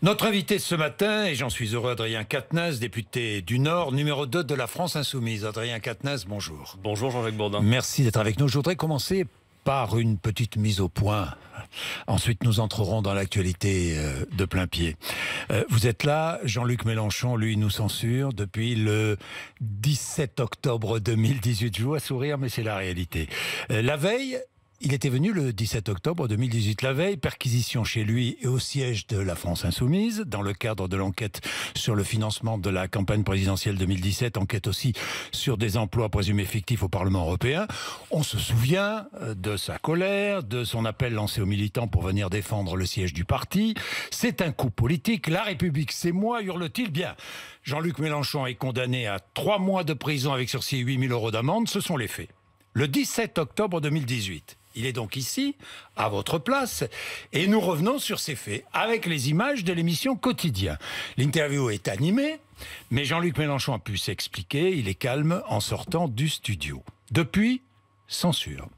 Notre invité ce matin, et j'en suis heureux, Adrien Quatennens, député du Nord, numéro 2 de la France Insoumise. Adrien Quatennens, bonjour. Bonjour Jean-Jacques Bourdin. Merci d'être avec nous. Je voudrais commencer par une petite mise au point. Ensuite, nous entrerons dans l'actualité euh, de plein pied. Euh, vous êtes là, Jean-Luc Mélenchon, lui, nous censure depuis le 17 octobre 2018. Je vous à sourire, mais c'est la réalité. Euh, la veille, il était venu le 17 octobre 2018, la veille, perquisition chez lui et au siège de la France Insoumise, dans le cadre de l'enquête sur le financement de la campagne présidentielle 2017, enquête aussi sur des emplois présumés fictifs au Parlement européen. On se souvient euh, de sa colère, de son appel lancé aux militants pour venir défendre le siège du parti. C'est un coup politique, la République, c'est moi, hurle-t-il. Bien, Jean-Luc Mélenchon est condamné à trois mois de prison avec sursis et 8 euros d'amende, ce sont les faits. Le 17 octobre 2018. Il est donc ici, à votre place, et nous revenons sur ces faits avec les images de l'émission Quotidien. L'interview est animée, mais Jean-Luc Mélenchon a pu s'expliquer, il est calme en sortant du studio. Depuis, censure.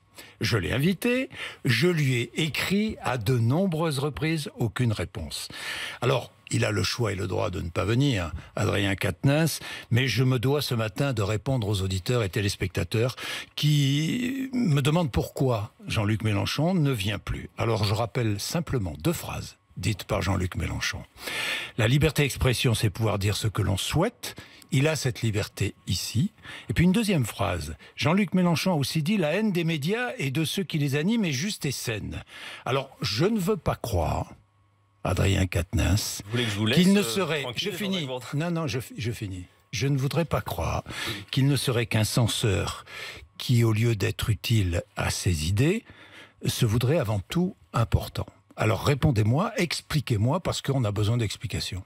Je l'ai invité, je lui ai écrit à de nombreuses reprises, aucune réponse. Alors, il a le choix et le droit de ne pas venir, Adrien Quatennens, mais je me dois ce matin de répondre aux auditeurs et téléspectateurs qui me demandent pourquoi Jean-Luc Mélenchon ne vient plus. Alors je rappelle simplement deux phrases dite par Jean-Luc Mélenchon. La liberté d'expression, c'est pouvoir dire ce que l'on souhaite. Il a cette liberté ici. Et puis une deuxième phrase. Jean-Luc Mélenchon a aussi dit la haine des médias et de ceux qui les animent est juste et saine. Alors, je ne veux pas croire, Adrien Quatennens, qu'il ne euh, serait... je Non, non, je, je finis. Je ne voudrais pas croire qu'il ne serait qu'un censeur qui, au lieu d'être utile à ses idées, se voudrait avant tout important. Alors répondez-moi, expliquez-moi, parce qu'on a besoin d'explications.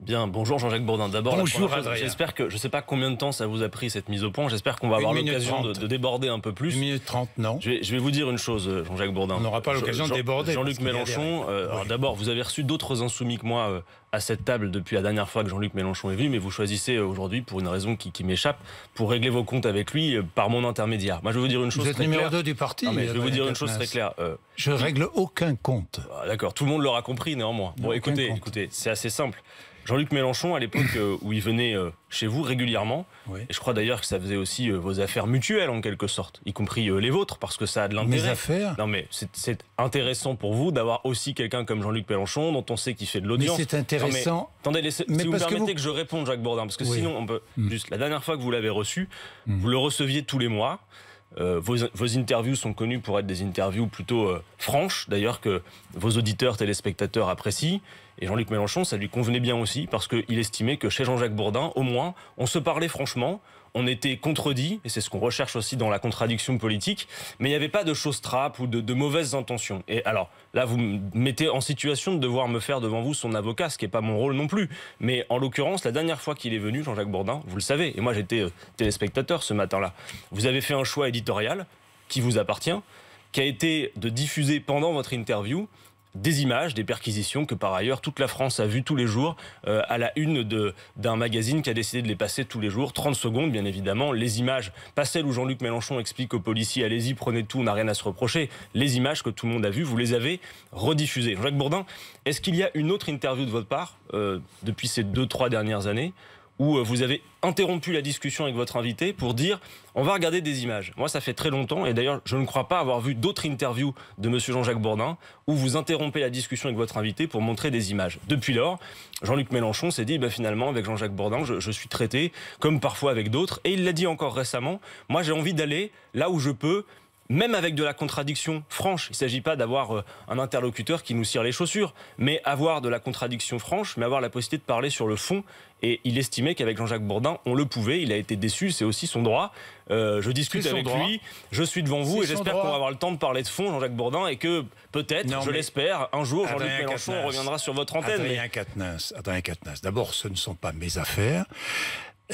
Bien, bonjour Jean-Jacques Bourdin. D'abord, bonjour J'espère que, je ne sais pas combien de temps ça vous a pris cette mise au point. J'espère qu'on va avoir l'occasion de, déborder un peu plus. Une minute trente, non je vais, vous dire une chose, euh, Jean-Jacques Bourdin. On n'aura pas l'occasion de déborder. Jean-Luc Mélenchon, euh, d'abord, vous avez reçu d'autres insoumis que moi euh, à cette table depuis la dernière fois que Jean-Luc Mélenchon est venu, mais vous choisissez aujourd'hui, pour une raison qui, m'échappe, pour régler vos comptes avec lui par mon intermédiaire. Moi, je vais vous dire une chose vous êtes numéro 2 du parti. mais je vais vous dire une chose très claire. je règle aucun compte. Ah, d'accord, tout le monde l'aura compris néanmoins. Bon, écoutez, écoutez, c'est assez simple. Jean-Luc Mélenchon, à l'époque euh, où il venait euh, chez vous régulièrement, et je crois d'ailleurs que ça faisait aussi euh, vos affaires mutuelles en quelque sorte, y compris les vôtres, parce que ça a de l'intérêt. affaires Non mais c'est intéressant pour vous d'avoir aussi quelqu'un comme Jean-Luc Mélenchon, dont on sait qu'il fait de l'audience. c'est intéressant. attendez, mais si vous permettez que, je réponde, Jacques Bourdin, parce que sinon on peut... Mm. Juste, la dernière fois que vous l'avez reçu, mm. vous le receviez tous les mois. vos, interviews sont connues pour être des interviews plutôt franches, d'ailleurs, que vos auditeurs, téléspectateurs apprécient. Et Jean-Luc Mélenchon, ça lui convenait bien aussi parce qu'il estimait que chez Jean-Jacques Bourdin, au moins, on se parlait franchement, on était contredit, et c'est ce qu'on recherche aussi dans la contradiction politique, mais il n'y avait pas de choses trappes ou de, mauvaises intentions. Et alors, là, vous me mettez en situation de devoir me faire devant vous son avocat, ce qui n'est pas mon rôle non plus. Mais en l'occurrence, la dernière fois qu'il est venu, Jean-Jacques Bourdin, vous le savez, et moi j'étais euh, téléspectateur ce matin-là, vous avez fait un choix éditorial qui vous appartient, qui a été de diffuser pendant votre interview des images, des perquisitions que par ailleurs toute la France a vues tous les jours euh, à la une d'un magazine qui a décidé de les passer tous les jours, 30 secondes bien évidemment, les images, pas celles où Jean-Luc Mélenchon explique aux policiers allez-y, prenez tout, on n'a rien à se reprocher, les images que tout le monde a vues, vous les avez rediffusées. Jacques Bourdin, est-ce qu'il y a une autre interview de votre part euh, depuis ces deux, trois dernières années où euh, vous avez interrompu la discussion avec votre invité pour dire on va regarder des images. Moi, ça fait très longtemps, et d'ailleurs, je ne crois pas avoir vu d'autres interviews de M. Jean-Jacques Bourdin où vous interrompez la discussion avec votre invité pour montrer des images. Depuis lors, Jean-Luc Mélenchon s'est dit bah, finalement, avec Jean-Jacques Bourdin, je, suis traité, comme parfois avec d'autres, et il l'a dit encore récemment moi, j'ai envie d'aller là où je peux même avec de la contradiction franche. Il ne s'agit pas d'avoir euh, un interlocuteur qui nous cire les chaussures, mais avoir de la contradiction franche, mais avoir la possibilité de parler sur le fond. Et il estimait qu'avec Jean-Jacques Bourdin, on le pouvait. Il a été déçu, c'est aussi son droit. Euh, je discute avec lui, je suis devant vous et j'espère qu'on va avoir le temps de parler de fond, Jean-Jacques Bourdin, et que peut-être, je l'espère, un jour, Jean-Luc Mélenchon reviendra sur votre antenne. Adrien un Quatennens, D'abord, ce ne sont pas mes affaires.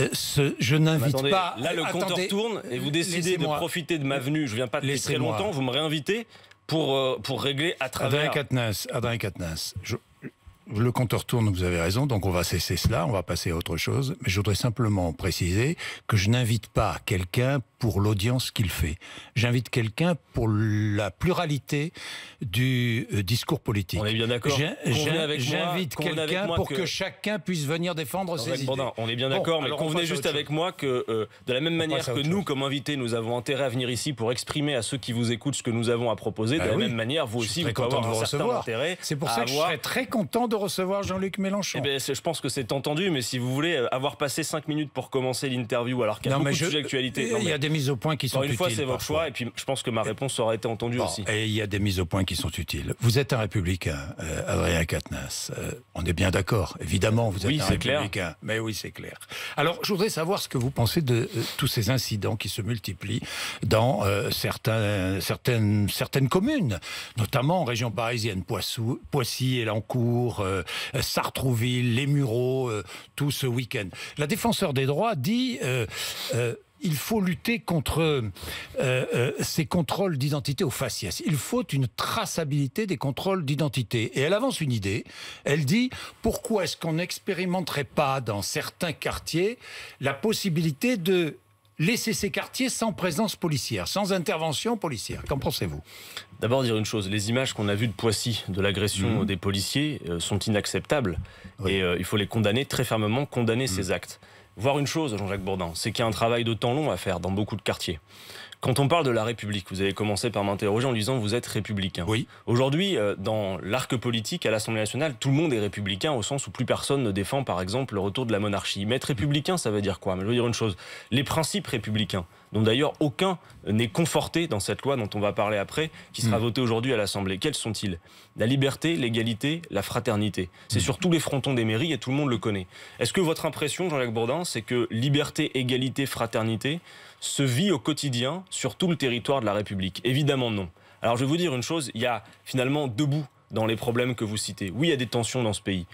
Euh, je n'invite pas. Là, le compteur tourne et vous décidez de profiter de ma venue. Je viens pas de très longtemps. Vous me réinvitez pour, euh, pour régler à travers. Adrien Katnas, Adrien le compteur tourne, vous avez raison, donc on va cesser cela, on va passer à autre chose. Mais je voudrais simplement préciser que je n'invite pas quelqu'un pour l'audience qu'il fait. J'invite quelqu'un pour la pluralité du euh, discours politique. On est bien d'accord. J'invite quelqu'un pour que... chacun puisse venir défendre ses idées. on est bien d'accord, mais convenez juste avec moi que euh, de la même manière que nous, comme invités, nous avons intérêt à venir ici pour exprimer à ceux qui vous écoutent ce que nous avons à proposer, bah de la même manière, vous aussi, vous pouvez avoir un certain C'est pour ça que je serais très content de recevoir Jean-Luc Mélenchon. Eh ben, je pense que c'est entendu, mais si vous voulez euh, avoir passé cinq minutes pour commencer l'interview, alors qu'il y a d'actualité. Il y a des mises au point qui sont une utiles. Une fois, c'est votre choix, et puis je pense que ma réponse aura été entendue aussi. Et il y a des mises au point qui sont utiles. Vous êtes un républicain, euh, Adrien Quatennens. Euh, on est bien d'accord, évidemment, vous êtes un républicain. Clair. Mais oui, c'est clair. Alors, je voudrais savoir ce que vous pensez de tous ces incidents qui se multiplient dans certains, certaines, certaines communes, notamment en région parisienne, Poissy Poissy, Lancourt. Euh, Sartrouville, les Mureaux, euh, tout ce week-end. La défenseur des droits dit euh, il faut lutter contre ces contrôles d'identité au faciès. Il faut une traçabilité des contrôles d'identité. Et elle avance une idée. Elle dit pourquoi est-ce qu'on n'expérimenterait pas dans certains quartiers la possibilité de laisser ces quartiers sans présence policière, sans intervention policière. Qu'en pensez-vous D'abord dire une chose, les images qu'on a vues de Poissy, de l'agression mhm. des policiers, euh, sont inacceptables. Et euh, il faut les condamner très fermement, condamner mhm. ces actes. Voir une chose, Jean-Jacques Bourdin, c'est qu'il y a un travail de temps long à faire dans beaucoup de quartiers. Quand on parle de la République, vous avez commencé par m'interroger en disant vous êtes républicain. Oui. Aujourd'hui, euh, dans l'arc politique à l'Assemblée nationale, tout le monde est républicain au sens où plus personne ne défend, par exemple, le retour de la monarchie. Mais être républicain, ça veut dire quoi Mais je veux dire une chose les principes républicains, dont d'ailleurs aucun n'est conforté dans cette loi dont on va parler après, qui sera hmm. votée aujourd'hui à l'Assemblée. Quels sont-ils La liberté, l'égalité, la fraternité. C'est hmm. sur tous les frontons des mairies et tout le monde le connaît. Est-ce que votre impression, Jean-Jacques Bourdin, c'est que liberté, égalité, fraternité, se vit au quotidien sur tout le territoire de la République Évidemment non. Alors je vais vous dire une chose, il y a finalement deux bouts dans les problèmes que vous citez. Oui, il y a des tensions dans ce pays.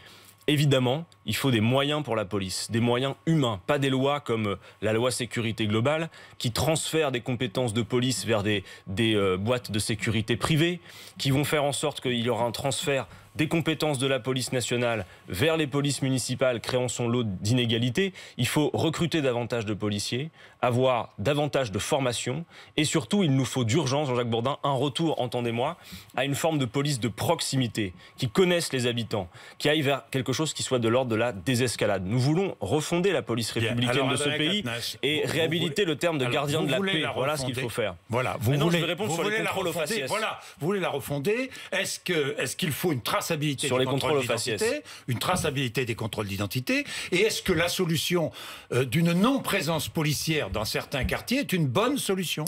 Évidemment, il faut des moyens pour la police, des moyens humains, pas des lois comme euh, la loi sécurité globale qui transfère des compétences de police vers des, des euh, boîtes de sécurité privées, qui vont faire en sorte qu'il y aura un transfert des compétences de la police nationale vers les polices municipales, créant son lot d'inégalités. Il faut recruter davantage de policiers, avoir davantage de formation, et surtout, il nous faut d'urgence, Jean-Jacques Bourdin, un retour, entendez-moi, à une forme de police de proximité, qui connaisse les habitants, qui aille vers quelque chose qui soit de l'ordre de la désescalade. Nous voulons refonder la police républicaine de ce pays et réhabiliter le terme de gardien de la paix. voilà ce qu'il faut faire. Voilà, vous voulez, voulez la refonder. Est-ce qu'il est qu'il faut une trace sur les contrôles Une traçabilité des contrôles d'identité. Et est-ce que la solution euh, d'une non-présence policière dans certains quartiers est une bonne solution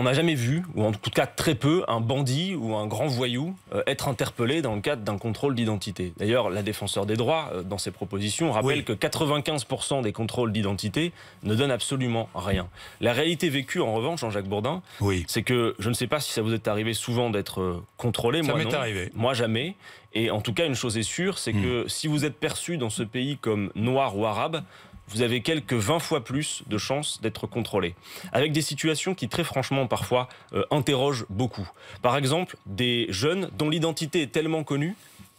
on n'a jamais vu, ou en tout cas très peu, un bandit ou un grand voyou euh, être interpellé dans le cadre d'un contrôle d'identité. D'ailleurs, la défenseur des droits, euh, dans ses propositions, rappelle que 95% des contrôles d'identité ne donnent absolument rien. La réalité vécue, en revanche, Jean-Jacques Bourdin, c'est que je ne sais pas si ça vous est arrivé souvent d'être euh, contrôlé. Ça m'est arrivé. Moi, jamais. Et en tout cas, une chose est sûre, c'est hmm. que si vous êtes perçu dans ce pays comme noir ou arabe, vous avez quelques 20 fois plus de chances d'être contrôlé. Avec des situations qui très franchement parfois euh, interrogent beaucoup. Par exemple, des jeunes dont l'identité est tellement connue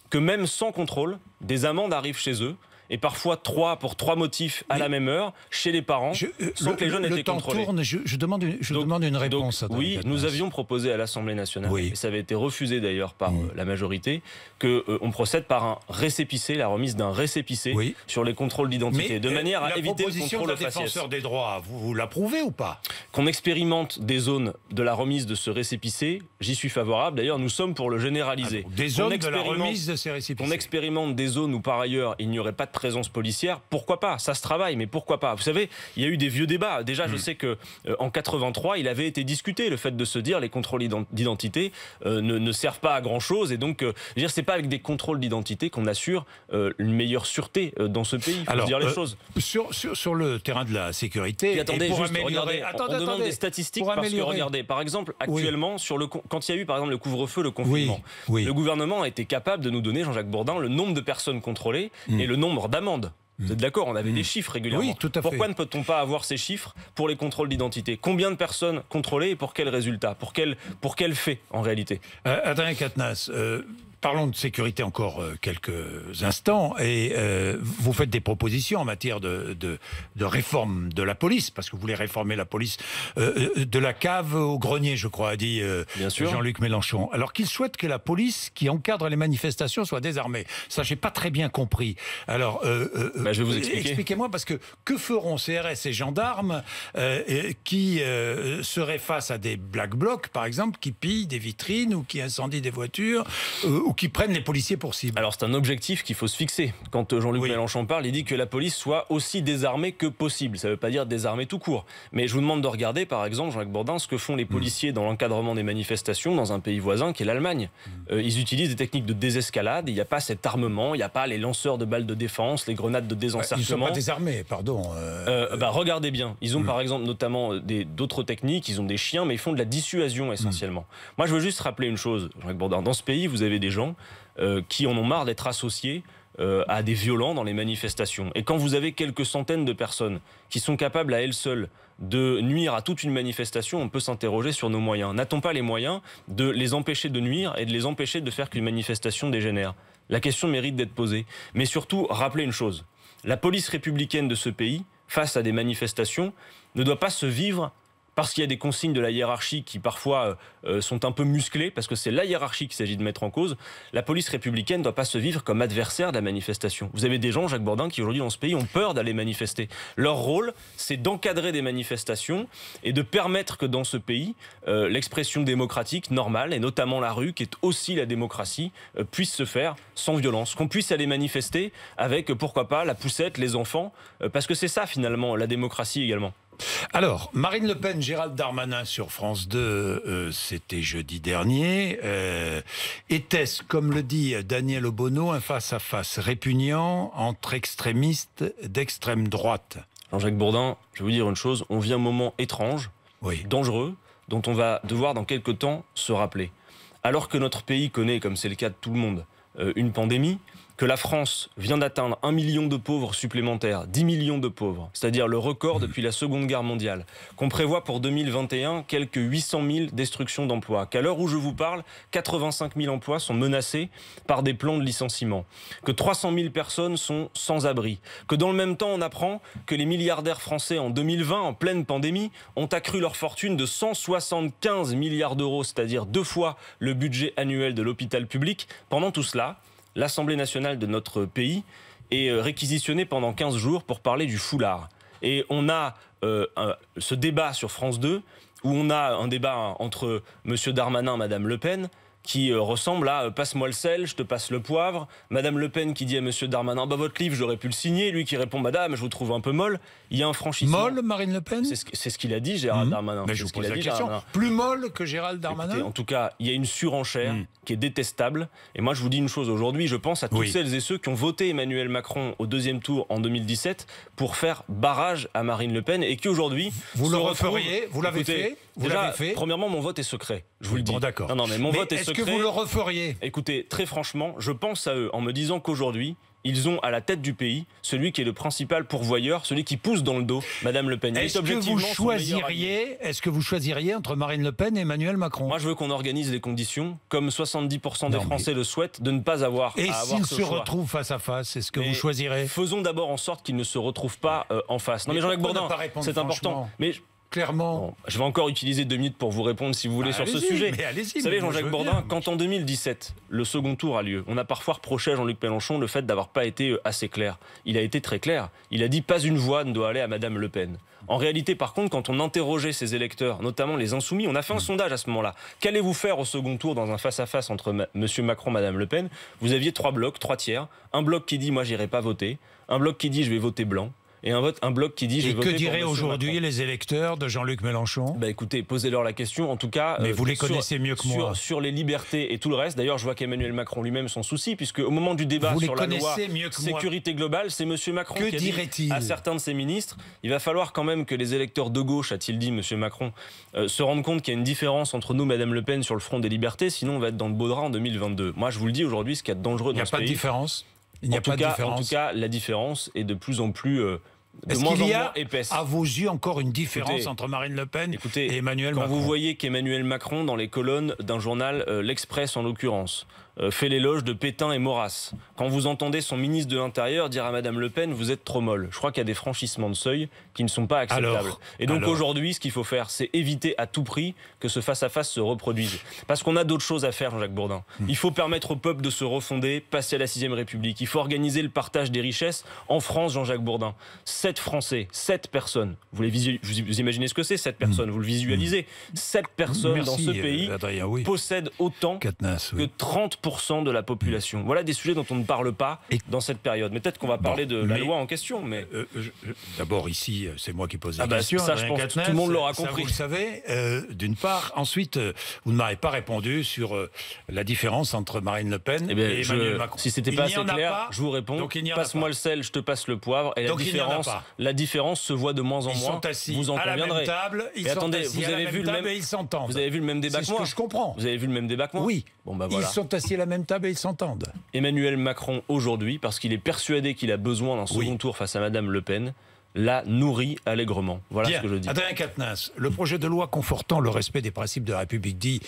que même sans contrôle, des amendes arrivent chez eux et parfois trois pour trois motifs à la même heure chez les parents euh, sans que les jeunes aient étaient contrôlés. je, demande, une, je demande une réponse. oui, nous avions proposé à l'Assemblée nationale, et ça avait été refusé d'ailleurs par euh, la majorité, que euh, on procède par un récépissé, la remise d'un récépissé sur les contrôles d'identité, de manière à éviter le contrôle de la des droits, vous, l'approuvez ou pas Qu'on expérimente des zones de la remise de ce récépissé, j'y suis favorable. D'ailleurs, nous sommes pour le généraliser. Ah, des zones de la remise de ces récépissés. On expérimente des zones où par ailleurs il n'y aurait pas de présence policière, pourquoi pas Ça se travaille, mais pourquoi pas Vous savez, il y a eu des vieux débats. Déjà, je hmm. sais que euh, en 83, il avait été discuté le fait de se dire les contrôles d'identité euh, ne, ne, servent pas à grand chose, et donc, euh, je veux dire, c'est pas avec des contrôles d'identité qu'on assure une meilleure sûreté dans ce pays. Alors, dire les choses. Sur, sur, le terrain de la sécurité, et attendez, pour améliorer, on, demande des statistiques parce que regardez, par exemple, actuellement, sur le quand il y a eu par exemple le couvre-feu, le confinement, le gouvernement a été capable de nous donner, Jean-Jacques Bourdin, le nombre de personnes contrôlées hmm. et le nombre d'amende. Vous êtes mm. d'accord On avait des mm. chiffres régulièrement. Oui, tout à Pourquoi ne peut-on pas avoir ces chiffres pour les contrôles d'identité Combien de personnes contrôlées et pour quels résultats pour quels pour en réalité euh, Adrien Parlons de sécurité encore euh, quelques instants. Et euh, vous faites des propositions en matière de, de, de, réforme de la police, parce que vous voulez réformer la police euh, de la cave au grenier, je crois, a dit Jean-Luc Mélenchon. Alors qu'il souhaite que la police qui encadre les manifestations soit désarmée. Ça, j'ai pas très bien compris. Alors, bah, je vais vous expliquer. Expliquez-moi, parce que que feront CRS et gendarmes qui seraient face à des black blocs, par exemple, qui pillent des vitrines ou qui incendient des voitures ou qui prennent les policiers pour cible Alors c'est un objectif qu'il faut se fixer. Quand euh, Jean-Luc Mélenchon parle, il dit que la police soit aussi désarmée que possible. Ça ne veut pas dire désarmée tout court. Mais je vous demande de regarder, par exemple, Jean-Luc Bourdin, ce que font les mm. policiers dans l'encadrement des manifestations dans un pays voisin qui est l'Allemagne. Mm. Euh, ils utilisent des techniques de désescalade. Il n'y a pas cet armement, il n'y a pas les lanceurs de balles de défense, les grenades de désencerclement. Ils ne sont pas désarmés, pardon. Euh, bah, regardez bien. Ils ont mm. par exemple notamment d'autres techniques. Ils ont des chiens, mais ils font de la dissuasion essentiellement. Moi, je veux juste rappeler une chose, Jean-Luc Bourdin. Dans ce pays, vous avez des euh, qui en ont marre d'être associés euh, à des violents dans les manifestations. Et quand vous avez quelques centaines de personnes qui sont capables à elles seules de nuire à toute une manifestation, on peut s'interroger sur nos moyens. N'a-t-on pas les moyens de les empêcher de nuire et de les empêcher de faire qu'une manifestation dégénère La question mérite d'être posée. Mais surtout, rappelez une chose. La police républicaine de ce pays, face à des manifestations, ne doit pas se vivre parce qu'il y a des consignes de la hiérarchie qui parfois euh, euh, sont un peu musclées, parce que c'est la hiérarchie qu'il s'agit de mettre en cause, la police républicaine ne doit pas se vivre comme adversaire de la manifestation. Vous avez des gens, Jacques Bourdin, qui aujourd'hui dans ce pays ont peur d'aller manifester. Leur rôle, c'est d'encadrer des manifestations et de permettre que dans ce pays, euh, l'expression démocratique normale, et notamment la rue, qui est aussi la démocratie, puisse se faire sans violence. Qu'on puisse aller manifester avec, pourquoi pas, la poussette, les enfants, parce que c'est ça finalement, la démocratie également. Alors, Marine Le Pen, Gérald Darmanin sur France 2, euh, c'était jeudi dernier. Euh, était-ce, comme le dit Daniel Obono, un face-à-face répugnant entre extrémistes d'extrême droite Jean-Jacques Bourdin, je vais vous dire une chose, on vit un moment étrange, dangereux, dont on va devoir dans quelques temps se rappeler. Alors que notre pays connaît, comme c'est le cas de tout le monde, euh, une pandémie, que la France vient d'atteindre un million de pauvres supplémentaires, 10 millions de pauvres, c'est-à-dire le record mmh. depuis la Seconde Guerre mondiale, qu'on prévoit pour 2021 quelques 800 000 destructions d'emplois, qu'à l'heure où je vous parle, 85 000 emplois sont menacés par des plans de licenciement, que 300 000 personnes sont sans abri, que dans le même temps on apprend que les milliardaires français en 2020, en pleine pandémie, ont accru leur fortune de 175 milliards d'euros, c'est-à-dire deux fois le budget annuel de l'hôpital public. Pendant tout cela, l'Assemblée nationale de notre pays est euh, réquisitionnée pendant 15 jours pour parler du foulard. Et on a euh, ce débat sur France 2, où on a un débat entre M. Darmanin, Mme Le Pen, qui euh, ressemble à euh, passe-moi le sel, je te passe le poivre. Madame Le Pen qui dit à Monsieur Darmanin, bah votre livre, j'aurais pu le signer. Lui qui répond, Madame, je vous trouve un peu molle. Il y a un franchissement. Molle, Marine Le Pen C'est ce, qu'il a dit, Gérald hmm. Darmanin. Mais je vous pose la question. Plus molle que Gérald Darmanin En tout cas, il y a une surenchère hmm. qui est détestable. Et moi, je vous dis une chose aujourd'hui, je pense à toutes celles et ceux qui ont voté Emmanuel Macron au deuxième tour en 2017 pour faire barrage à Marine Le Pen et qui aujourd'hui. Vous le referiez Vous l'avez fait Vous l'avez fait Premièrement, mon vote est secret. Je vous le dis. Bon, d'accord. Non, non, mais mon vote est, est est-ce que vous le referiez Écoutez, très franchement, je pense à eux en me disant qu'aujourd'hui, ils ont à la tête du pays celui qui est le principal pourvoyeur, celui qui pousse dans le dos Madame Le Pen. Est-ce que vous choisiriez, est-ce que vous choisiriez entre Marine Le Pen et Emmanuel Macron Moi, je veux qu'on organise les conditions, comme 70% des Français le souhaitent, de ne pas avoir. Et s'ils se retrouvent face à face, est-ce que vous choisirez Faisons d'abord en sorte qu'ils ne se retrouvent pas euh, en face. Non, mais, Jean-Luc Bourdin, c'est important. Mais clairement. je vais encore utiliser deux minutes pour vous répondre si vous voulez ah, sur ce sujet. Vous savez, Jean-Jacques Bourdin, quand en 2017, le second tour a lieu, on a parfois reproché à Jean-Luc Mélenchon le fait d'avoir pas été euh, assez clair. Il a été très clair. Il a dit pas une voix ne doit aller à Madame Le Pen. En réalité, par contre, quand on interrogeait ses électeurs, notamment les insoumis, on a fait un hmm. sondage à ce moment-là. Qu'allez-vous faire au second tour dans un face-à-face entre M. Monsieur Macron et Madame Le Pen Vous aviez trois blocs, trois tiers. Un bloc qui dit moi j'irai pas voter, un bloc qui dit je vais voter blanc, et un vote, un bloc qui dit. et que diraient aujourd'hui les électeurs de Jean-Luc Mélenchon Bah écoutez, posez-leur la question. En tout cas, mais euh, vous les sur, connaissez mieux que moi. Sur, sur, les libertés et tout le reste. D'ailleurs, je vois qu'Emmanuel Macron lui-même s'en soucie, puisque au moment du débat sur la loi sécurité globale, c'est Monsieur Macron qui a dit à certains de ses ministres, il va falloir quand même que les électeurs de gauche, a-t-il dit Monsieur Macron, euh, se rendent compte qu'il y a une différence entre nous, Madame Le Pen, sur le front des libertés. Sinon, on va être dans le beau drap en 2022. Moi, je vous le dis aujourd'hui, ce qui est dangereux dans ce pays. Il n'y a pas de différence. Il n'y a pas de différence. En tout cas, la différence est de plus en plus. épaisse. Euh, est-ce qu'il y a, épaisse. à vos yeux, encore une différence entre Marine Le Pen et Emmanuel Macron Quand vous voyez qu'Emmanuel Macron, dans les colonnes d'un journal, euh, l'Express en l'occurrence, euh, fait l'éloge de Pétain et Maurras. Quand vous entendez son ministre de l'Intérieur dire à Madame Le Pen, vous êtes trop molle. Je crois qu'il y a des franchissements de seuil qui ne sont pas acceptables. et donc aujourd'hui, ce qu'il faut faire, c'est éviter à tout prix que ce face-à-face se reproduise. Parce qu'on a d'autres choses à faire, Jean-Jacques Bourdin. Hmm. Il faut permettre au peuple de se refonder, passer à la 6 République. Il faut organiser le partage des richesses. En France, Jean-Jacques Bourdin, 7 Français, 7 personnes. Vous, les imaginez ce que c'est, 7 hmm. personnes. Vous le visualisez. 7 hmm. personnes dans ce pays euh, possèdent autant que 30% de la population. Voilà des sujets dont on ne parle pas dans cette période. Mais peut-être qu'on va parler de la loi en question. Mais euh, euh, d'abord ici, euh, c'est moi qui pose la ah bah, question. Ça, je pense que tout le monde l'aura compris. vous le savez. D'une part, ensuite, vous ne m'avez pas répondu sur la différence entre Marine Le Pen eh et, Emmanuel Macron. Si c'était pas assez clair, je vous réponds. Passe-moi le sel, je te passe le poivre. Et la différence, la différence se voit de moins en ils moins. Sont assis vous en conviendrez. table. et vous avez vu le même. vous avez vu le même débat que moi. Je comprends. Vous avez vu le même débat que moi. Oui. Bon bah Ils sont assis la même table et ils s'entendent. Emmanuel Macron aujourd'hui, parce qu'il est persuadé qu'il a besoin d'un second tour face à Madame Le Pen, la nourrit allègrement. Voilà ce que je dis. Adrien Quatennens, le projet de loi confortant le respect des principes de la République dit,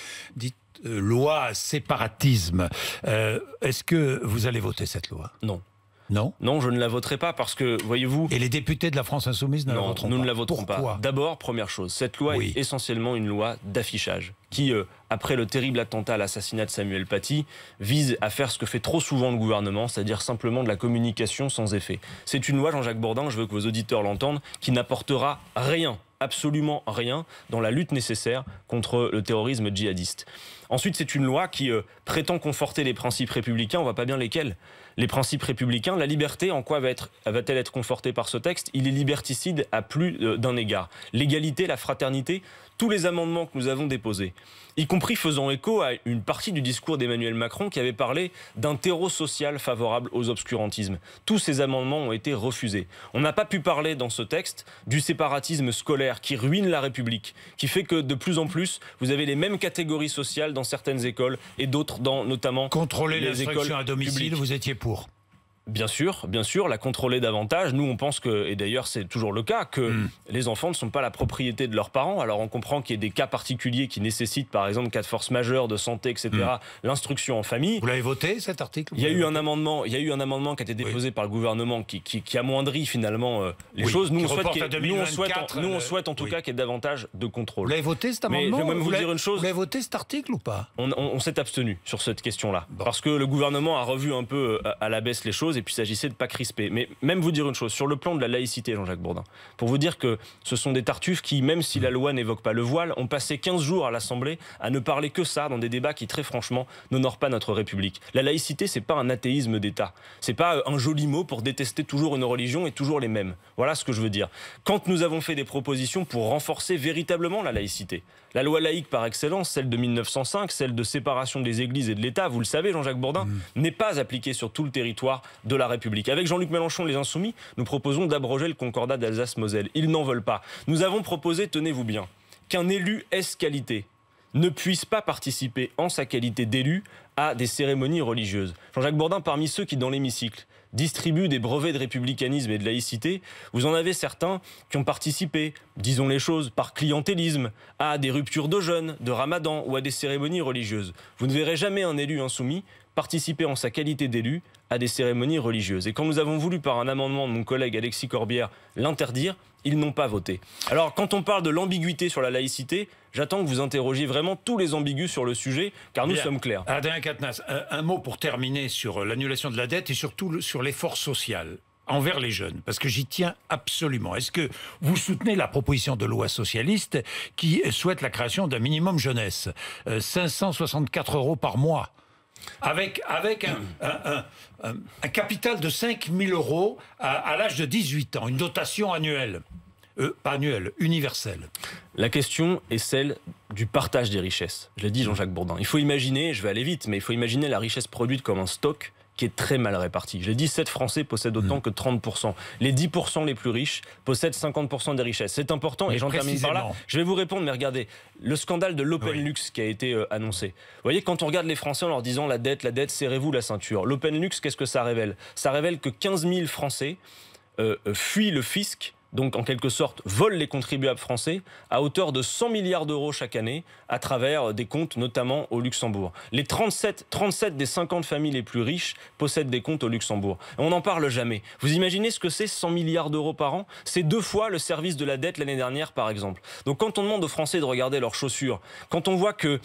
euh, loi séparatisme. Euh, est-ce que vous allez voter cette loi Non. Non. Non, je ne la voterai pas parce que, voyez-vous. Et les députés de la France Insoumise ne la voteront pas. Nous ne la voterons pas. D'abord, première chose, cette loi est essentiellement une loi d'affichage qui euh, après le terrible attentat à l'assassinat de Samuel Paty, vise à faire ce que fait trop souvent le gouvernement, c'est-à-dire simplement de la communication sans effet. C'est une loi, Jean-Jacques Bourdin, je veux que vos auditeurs l'entendent, qui n'apportera rien absolument rien dans la lutte nécessaire contre le terrorisme djihadiste. Ensuite, c'est une loi qui euh, prétend conforter les principes républicains, on ne voit pas bien lesquels. Les principes républicains, la liberté, en quoi va-t-elle être, confortée par ce texte Il est liberticide à plus euh, d'un égard. L'égalité, la fraternité, tous les amendements que nous avons déposés, y compris faisant écho à une partie du discours d'Emmanuel Macron qui avait parlé d'un terreau social favorable aux obscurantismes. Tous ces amendements ont été refusés. On n'a pas pu parler dans ce texte du séparatisme scolaire qui ruine la République, qui fait que de plus en plus, vous avez les mêmes catégories sociales dans certaines écoles et d'autres dans notamment Contrôler les écoles à domicile, vous étiez pour Bien sûr, bien sûr, la contrôler davantage. Nous, on pense que, et d'ailleurs c'est toujours le cas, que hmm. les enfants ne sont pas la propriété de leurs parents. Alors on comprend qu'il y ait des cas particuliers qui nécessitent, par exemple, cas de force majeure, de santé, etc., hmm. l'instruction en famille. Vous l'avez voté cet article Il y a eu un amendement, il y a eu un amendement qui a été déposé par le gouvernement qui, amoindrit finalement euh, les choses. Nous on, souhaite nous on, souhaite, en euh, tout cas qu'il y ait davantage de contrôle. Vous l'avez voté cet amendement Mais je vais même vous, dire une chose. Vous l'avez voté cet article ou pas On, s'est abstenu sur cette question-là parce que le gouvernement a revu un peu euh, à la baisse les choses et puis s'agissait de pas crisper. Mais même vous dire une chose, sur le plan de la laïcité, Jean-Jacques Bourdin, pour vous dire que ce sont des tartuffes qui, même si la loi n'évoque pas le voile, ont passé 15 jours à l'Assemblée à ne parler que ça dans des débats qui, très franchement, n'honorent pas notre République. La laïcité, c'est pas un athéisme d'État. C'est pas euh, un joli mot pour détester toujours une religion et toujours les mêmes. Voilà ce que je veux dire. Quand nous avons fait des propositions pour renforcer véritablement la laïcité, la loi laïque par excellence, celle de 1905, celle de séparation des églises et de l'État, vous le savez, Jean-Jacques Bourdin, mmh. n'est pas appliquée sur tout le territoire de la République. Avec Jean-Luc Mélenchon, les Insoumis, nous proposons d'abroger le concordat d'Alsace-Moselle. Ils n'en veulent pas. Nous avons proposé, tenez-vous bien, qu'un élu S qualité ne puisse pas participer en sa qualité d'élu à des cérémonies religieuses. Jean-Jacques Bourdin, parmi ceux qui, dans l'hémicycle, distribue des brevets de républicanisme et de laïcité, vous en avez certains qui ont participé, disons les choses, par clientélisme, à des ruptures de jeûne, de ramadan ou à des cérémonies religieuses. Vous ne verrez jamais un élu insoumis participer en sa qualité d'élu à des cérémonies religieuses. Et quand nous avons voulu, par un amendement de mon collègue Alexis Corbière, l'interdire, ils n'ont pas voté. Alors quand on parle de l'ambiguïté sur la laïcité, j'attends que vous interrogiez vraiment tous les ambigus sur le sujet, car nous sommes clairs. Adrien Quatennens, euh, un, mot pour terminer sur euh, l'annulation de la dette et surtout sur l'effort social envers les jeunes Parce que j'y tiens absolument. Est-ce que vous soutenez la proposition de loi socialiste qui souhaite la création d'un minimum jeunesse 564 euh, euros par mois avec, avec un, capital de 5000 000 euros à, l'âge de 18 ans, une dotation annuelle. Euh, pas annuelle, universelle. La question est celle du partage des richesses. Je l'ai dit Jean-Jacques Bourdin. Il faut imaginer, je vais aller vite, mais il faut imaginer la richesse produite comme un stock est très mal réparti. J'ai dit 7 Français possèdent autant mm. que 30%. Les 10% les plus riches possèdent 50% des richesses. C'est important et j'en termine par là. Je vais vous répondre, mais regardez, le scandale de l'Open Lux qui a été euh, annoncé. Vous voyez, quand on regarde les Français en leur disant la dette, la dette, serrez-vous la ceinture. L'Open Lux, qu'est-ce que ça révèle Ça révèle que 15 000 Français euh, fuient le fisc donc en quelque sorte volent les contribuables français à hauteur de 100 milliards d'euros chaque année à travers des comptes notamment au Luxembourg. Les 37, 37 des 50 familles les plus riches possèdent des comptes au Luxembourg. On n'en parle jamais. Vous imaginez ce que c'est 100 milliards d'euros par an C'est deux fois le service de la dette l'année dernière par exemple. Donc quand on demande aux Français de regarder leurs chaussures, quand on voit que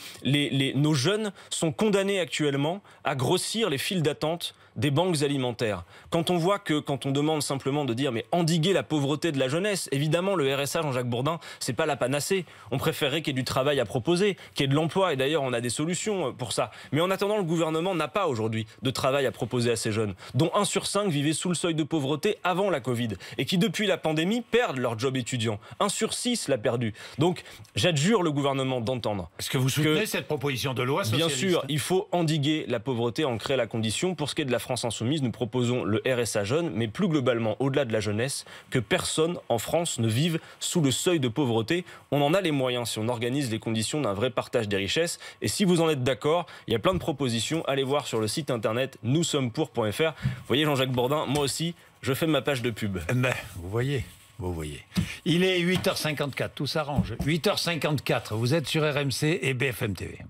nos jeunes sont condamnés actuellement à grossir les files d'attente des banques alimentaires. Quand on voit que, quand on demande simplement de dire, mais endiguer la pauvreté de la jeunesse, évidemment, le RSA, Jean-Jacques Bourdin, c'est pas la panacée. On préférerait qu'il y ait du travail à proposer, qu'il y ait de l'emploi, et d'ailleurs, on a des solutions euh, pour ça. Mais en attendant, le gouvernement n'a pas aujourd'hui de travail à proposer à ces jeunes, dont 1 sur 5 vivaient sous le seuil de pauvreté avant la Covid, et qui, depuis la pandémie, perdent leur job étudiant. 1 sur 6 l'a perdu. Donc, j'adjure le gouvernement d'entendre. Est-ce que vous soutenez cette proposition de loi Bien sûr, il faut endiguer la pauvreté, en créer la condition pour ce qui est de la France Insoumise, nous proposons le RSA jeune, mais plus globalement, au-delà de la jeunesse, que personne en France ne vive sous le seuil de pauvreté. On en a les moyens si on organise les conditions d'un vrai partage des richesses. Et si vous en êtes d'accord, il y a plein de propositions. Allez voir sur le site internet nous voyez, Jean-Jacques Bourdin, moi aussi, je fais ma page de pub. Ben, vous voyez. Vous voyez. Il est 8h54, tout s'arrange. 8h54, vous êtes sur RMC et BFM TV.